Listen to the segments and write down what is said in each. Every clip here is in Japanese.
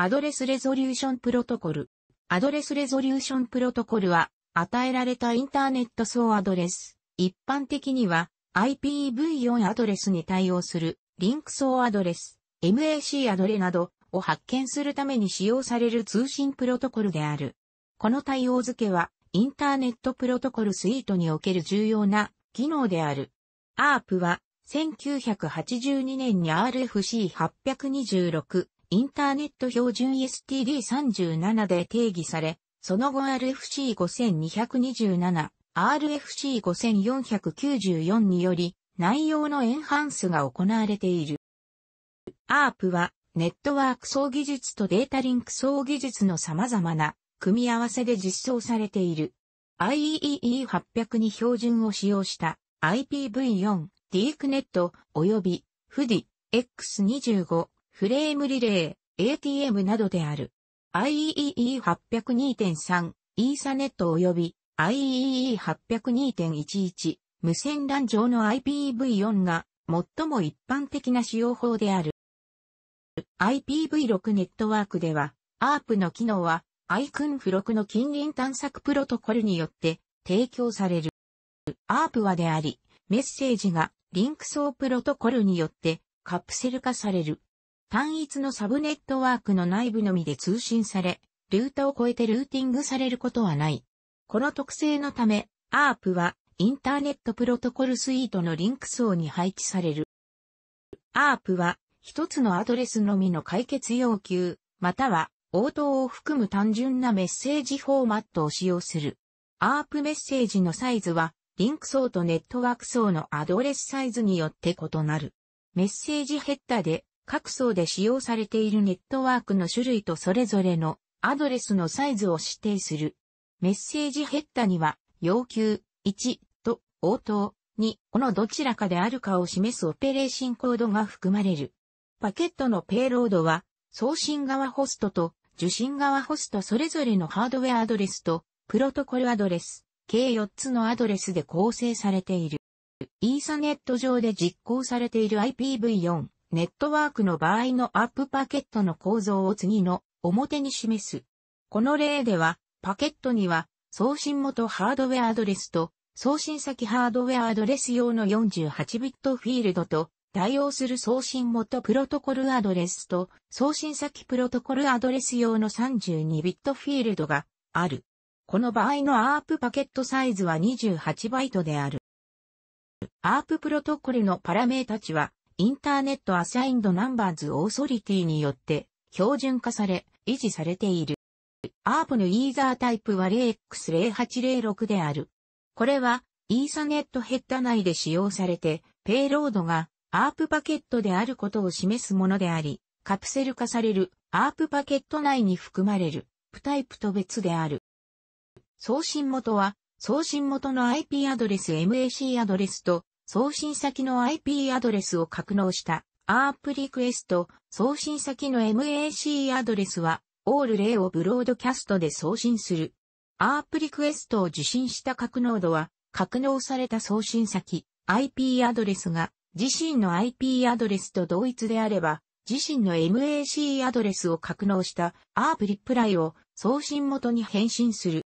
アドレスレゾリューションプロトコル。アドレスレゾリューションプロトコルは、与えられたインターネット総アドレス。一般的には、IPv4 アドレスに対応する、リンク総アドレス、MAC アドレなどを発見するために使用される通信プロトコルである。この対応付けは、インターネットプロトコルスイートにおける重要な機能である。ARP は、1982年に RFC826 インターネット標準 STD37 で定義され、その後 RFC5227、RFC5494 により内容のエンハンスが行われている。ARP はネットワーク層技術とデータリンク層技術の様々な組み合わせで実装されている。i e e 8 0 0に標準を使用した IPv4、d e ー c n e t 及び f d X25 フレームリレー、ATM などである。IEEE802.3、イーサネット及び IEEE802.11、無線 LAN 上の IPv4 が最も一般的な使用法である。IPv6 ネットワークでは、ARP の機能は ICUNF6 の近隣探索プロトコルによって提供される。ARP はであり、メッセージがリンク層プロトコルによってカプセル化される。単一のサブネットワークの内部のみで通信され、ルータを超えてルーティングされることはない。この特性のため、ARP はインターネットプロトコルスイートのリンク層に配置される。ARP は一つのアドレスのみの解決要求、または応答を含む単純なメッセージフォーマットを使用する。ARP メッセージのサイズはリンク層とネットワーク層のアドレスサイズによって異なる。メッセージヘッダで各層で使用されているネットワークの種類とそれぞれのアドレスのサイズを指定する。メッセージヘッダには、要求1と応答2のどちらかであるかを示すオペレーションコードが含まれる。パケットのペイロードは、送信側ホストと受信側ホストそれぞれのハードウェアアドレスとプロトコルアドレス、計4つのアドレスで構成されている。イーサネット上で実行されている IPv4 ネットワークの場合のアップパケットの構造を次の表に示す。この例では、パケットには送信元ハードウェアアドレスと送信先ハードウェアアドレス用の48ビットフィールドと対応する送信元プロトコルアドレスと送信先プロトコルアドレス用の32ビットフィールドがある。この場合のアープパケットサイズは28バイトである。アーププロトコルのパラメータ値はインターネットアサインドナンバーズオーソリティによって標準化され、維持されている。アープのイーザータイプは 0x0806 である。これは、イーサネットヘッダ内で使用されて、ペイロードがアープパケットであることを示すものであり、カプセル化されるアープパケット内に含まれるプタイプと別である。送信元は、送信元の IP アドレス MAC アドレスと送信先の IP アドレスを格納したアープリクエスト送信先の MAC アドレスは、オール例をブロードキャストで送信する。アープリクエストを受信した格納度は、格納された送信先、IP アドレスが、自身の IP アドレスと同一であれば、自身の MAC アドレスを格納したアープリプライを送信元に返信する。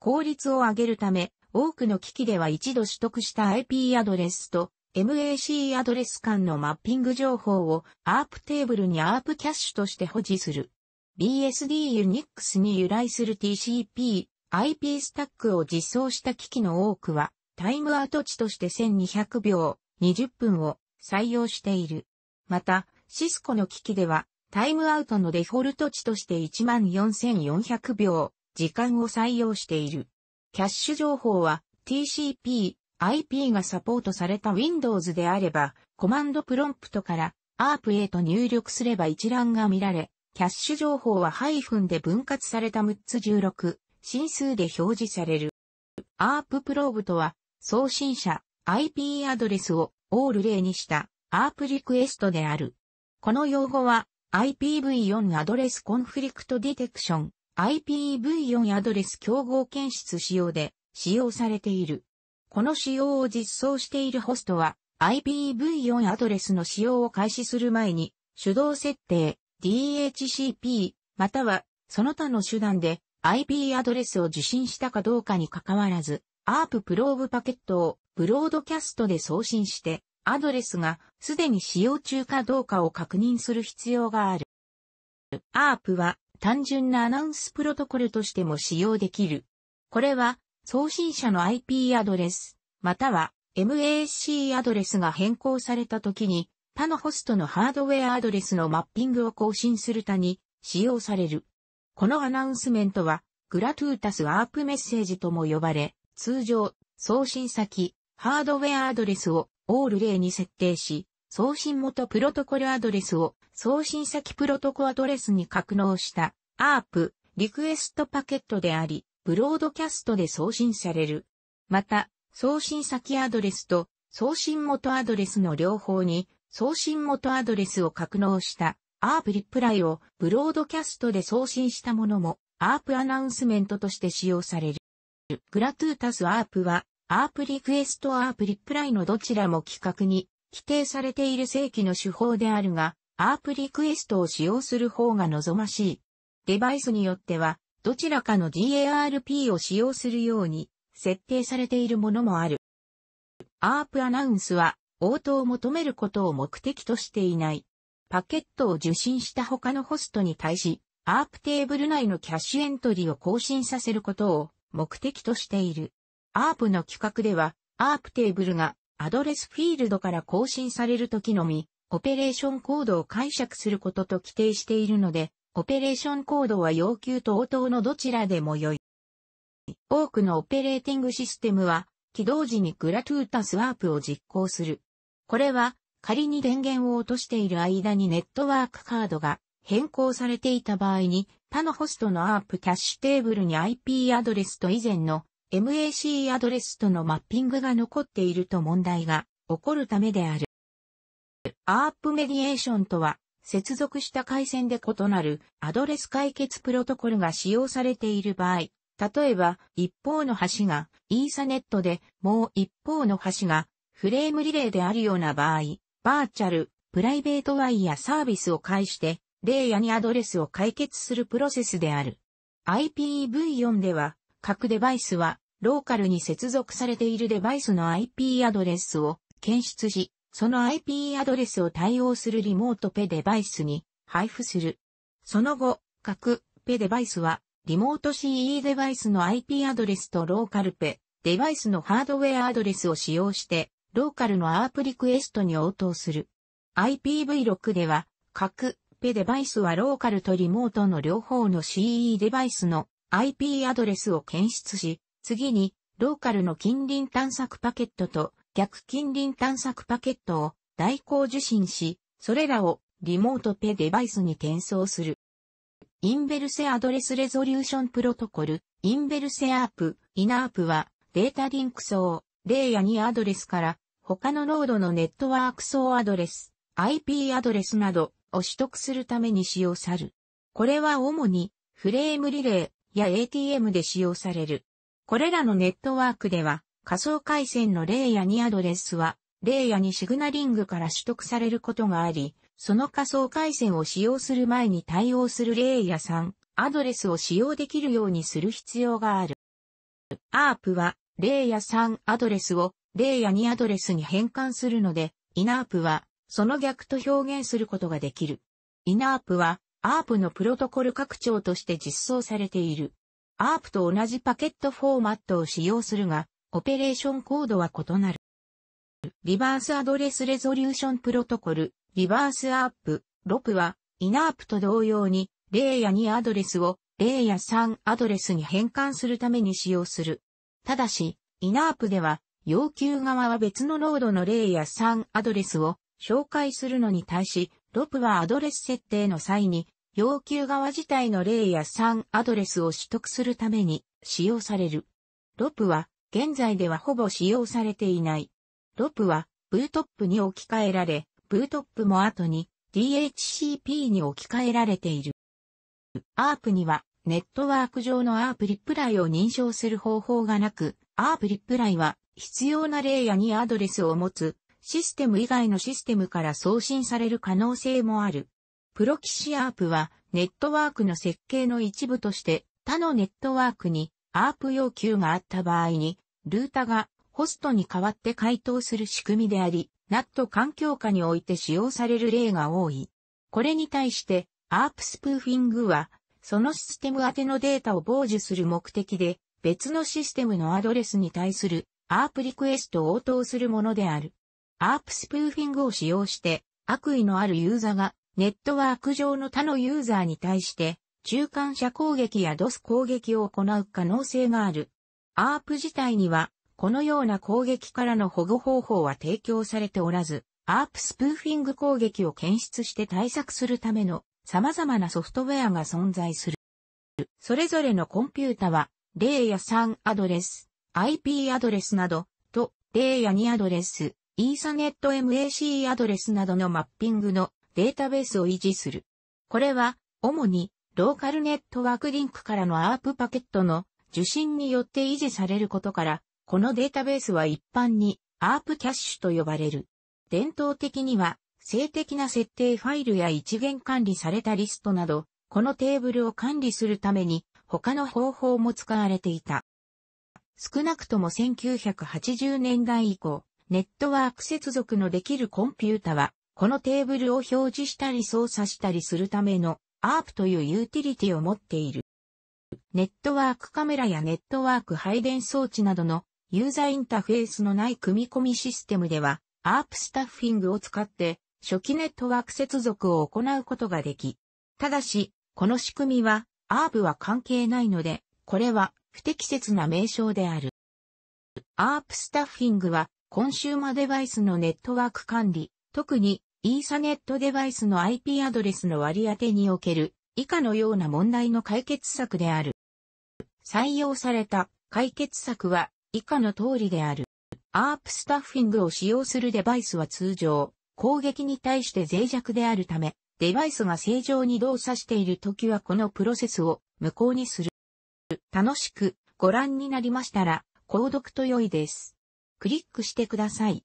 効率を上げるため、多くの機器では一度取得した IP アドレスと MAC アドレス間のマッピング情報を ARP テーブルに ARP キャッシュとして保持する。BSD Unix に由来する TCP、IP スタックを実装した機器の多くはタイムアウト値として1200秒、20分を採用している。また、シスコの機器ではタイムアウトのデフォルト値として14400秒、時間を採用している。キャッシュ情報は TCP、IP がサポートされた Windows であれば、コマンドプロンプトから ARP へと入力すれば一覧が見られ、キャッシュ情報はハイフンで分割された6つ16、進数で表示される。ARP プローブとは、送信者、IP アドレスをオール例にした ARP リクエストである。この用語は IPv4 アドレスコンフリクトディテクション IPv4 アドレス競合検出仕様で使用されている。この仕様を実装しているホストは IPv4 アドレスの使用を開始する前に手動設定 DHCP またはその他の手段で IP アドレスを受信したかどうかに関わらず ARP プローブパケットをブロードキャストで送信してアドレスがすでに使用中かどうかを確認する必要がある。ARP は単純なアナウンスプロトコルとしても使用できる。これは送信者の IP アドレス、または MAC アドレスが変更された時に他のホストのハードウェアアドレスのマッピングを更新する他に使用される。このアナウンスメントはグラトゥータスアープメッセージとも呼ばれ、通常送信先、ハードウェアアドレスをオール例に設定し、送信元プロトコルアドレスを送信先プロトコアドレスに格納した ARP リクエストパケットであり、ブロードキャストで送信される。また、送信先アドレスと送信元アドレスの両方に送信元アドレスを格納したアープリプライをブロードキャストで送信したものもアープアナウンスメントとして使用される。グラトゥータスアープはアープリクエストアープリプライのどちらも規格に規定されている正規の手法であるが、アープリクエストを使用する方が望ましい。デバイスによっては、どちらかの DARP を使用するように設定されているものもある。アープアナウンスは、応答を求めることを目的としていない。パケットを受信した他のホストに対し、アープテーブル内のキャッシュエントリーを更新させることを目的としている。アープの規格では、アープテーブルがアドレスフィールドから更新されるときのみ、オペレーションコードを解釈することと規定しているので、オペレーションコードは要求と応答のどちらでも良い。多くのオペレーティングシステムは、起動時にグラトゥータスワープを実行する。これは、仮に電源を落としている間にネットワークカードが変更されていた場合に、他のホストのアープキャッシュテーブルに IP アドレスと以前の MAC アドレスとのマッピングが残っていると問題が起こるためである。アープメディエーションとは、接続した回線で異なるアドレス解決プロトコルが使用されている場合、例えば一方の端がイーサネットでもう一方の端がフレームリレーであるような場合、バーチャル、プライベートワイヤーサービスを介して、レイヤにアドレスを解決するプロセスである。IPv4 では、各デバイスはローカルに接続されているデバイスの IP アドレスを検出し、その IP アドレスを対応するリモートペデバイスに配布する。その後、各ペデバイスは、リモート CE デバイスの IP アドレスとローカルペデバイスのハードウェアアドレスを使用して、ローカルのアープリクエストに応答する。IPv6 では、各ペデバイスはローカルとリモートの両方の CE デバイスの IP アドレスを検出し、次にローカルの近隣探索パケットと逆近隣探索パケットを代行受信し、それらをリモートペデバイスに転送する。インベルセアドレスレゾリューションプロトコル、インベルセアープ、イナープはデータリンク層、イや2アドレスから他のノードのネットワーク層アドレス、IP アドレスなどを取得するために使用さる。これは主にフレームリレーや ATM で使用される。これらのネットワークでは仮想回線のレイヤ2アドレスは、レイヤ2シグナリングから取得されることがあり、その仮想回線を使用する前に対応するレイヤ3アドレスを使用できるようにする必要がある。ARP は、レイヤ3アドレスをレイヤ2アドレスに変換するので、INARP は、その逆と表現することができる。INARP は、ARP のプロトコル拡張として実装されている。ARP と同じパケットフォーマットを使用するが、オペレーションコードは異なる。リバースアドレスレゾリューションプロトコル、リバースアップ、ロプは、イナープと同様に、レイヤ2アドレスを、レイヤ3アドレスに変換するために使用する。ただし、イナープでは、要求側は別のロードのレイヤ3アドレスを紹介するのに対し、ロプはアドレス設定の際に、要求側自体のレイヤ3アドレスを取得するために使用される。ロプは現在ではほぼ使用されていない。ロプは、ブートップに置き換えられ、ブートップも後に DHCP に置き換えられている。アープには、ネットワーク上のアープリップライを認証する方法がなく、アープリップライは必要なレイヤにアドレスを持つシステム以外のシステムから送信される可能性もある。プロキシアープはネットワークの設計の一部として他のネットワークにアープ要求があった場合に、ルータがホストに代わって回答する仕組みであり、NAT 環境下において使用される例が多い。これに対して、アープスプーフィングは、そのシステム宛てのデータを傍受する目的で、別のシステムのアドレスに対するアープリクエストを応答するものである。アープスプーフィングを使用して、悪意のあるユーザが、ネットワーク上の他のユーザーに対して、中間車攻撃やドス攻撃を行う可能性がある。アープ自体には、このような攻撃からの保護方法は提供されておらず、アープスプーフィング攻撃を検出して対策するための様々なソフトウェアが存在する。それぞれのコンピュータは、0や3アドレス、IP アドレスなど、と、0や2アドレス、イーサネット MAC アドレスなどのマッピングのデータベースを維持する。これは、主にローカルネットワークリンクからのアープパケットの受信によって維持されることから、このデータベースは一般にアープキャッシュと呼ばれる。伝統的には、性的な設定ファイルや一元管理されたリストなど、このテーブルを管理するために他の方法も使われていた。少なくとも1980年代以降、ネットワーク接続のできるコンピュータは、このテーブルを表示したり操作したりするための ARP というユーティリティを持っている。ネットワークカメラやネットワーク配電装置などのユーザーインターフェースのない組み込みシステムでは、ARP スタッフィングを使って初期ネットワーク接続を行うことができ。ただし、この仕組みは、ARP は関係ないので、これは不適切な名称である。ARP スタッフィングは、コンシューマデバイスのネットワーク管理、特にイーサネットデバイスの IP アドレスの割り当てにおける以下のような問題の解決策である。採用された解決策は以下の通りである。アープスタッフィングを使用するデバイスは通常、攻撃に対して脆弱であるため、デバイスが正常に動作している時はこのプロセスを無効にする。楽しくご覧になりましたら、購読と良いです。クリックしてください。